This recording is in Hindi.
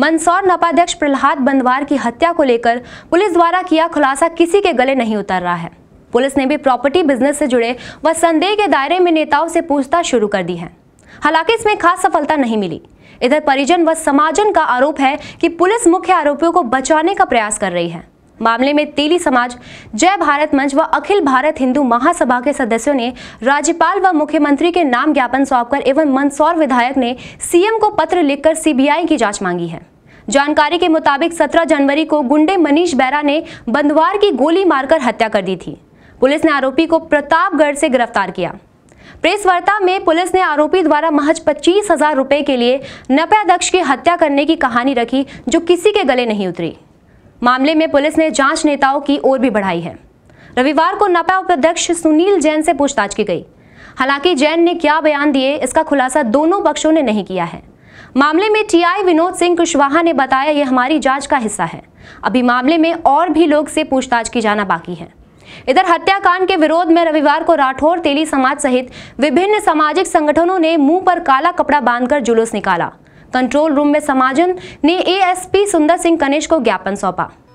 मंदसौर नपाध्यक्ष प्रहलाद बंदवार की हत्या को लेकर पुलिस द्वारा किया खुलासा किसी के गले नहीं उतर रहा है पुलिस ने भी प्रॉपर्टी बिजनेस से जुड़े व संदेह के दायरे में नेताओं से पूछताछ शुरू कर दी है हालांकि इसमें खास सफलता नहीं मिली इधर परिजन व समाजन का आरोप है कि पुलिस मुख्य आरोपियों को बचाने का प्रयास कर रही है मामले में तेली समाज जय भारत मंच व अखिल भारत हिंदू महासभा के सदस्यों ने राज्यपाल व मुख्यमंत्री के नाम ज्ञापन सौंपकर एवं मंदसौर विधायक ने सीएम को पत्र लिखकर सीबीआई की जांच मांगी है जानकारी के मुताबिक 17 जनवरी को गुंडे मनीष बैरा ने बंदवार की गोली मारकर हत्या कर दी थी पुलिस ने आरोपी को प्रतापगढ़ से गिरफ्तार किया प्रेस वार्ता में पुलिस ने आरोपी द्वारा महज पच्चीस हजार रुपए के लिए नपाध्यक्ष की हत्या करने की कहानी रखी जो किसी के गले नहीं उतरी मामले में पुलिस ने जांच नेताओं की ओर भी बढ़ाई है रविवार को नपा उपाध्यक्ष सुनील जैन से पूछताछ की गई हालांकि जैन ने क्या बयान दिए इसका खुलासा दोनों पक्षों ने नहीं किया है मामले में टीआई विनोद सिंह कुशवाहा ने बताया यह हमारी जांच का हिस्सा है अभी मामले में और भी लोग से पूछताछ की जाना बाकी है इधर हत्याकांड के विरोध में रविवार को राठौर तेली समाज सहित विभिन्न सामाजिक संगठनों ने मुंह पर काला कपड़ा बांधकर जुलूस निकाला कंट्रोल रूम में समाजन ने एएसपी सुंदर सिंह कनेश को ज्ञापन सौंपा